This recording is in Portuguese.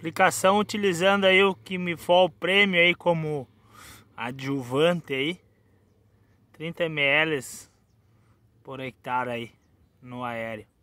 Aplicação utilizando aí o que me for o prêmio aí como adjuvante aí. 30 ml por hectare aí no aéreo.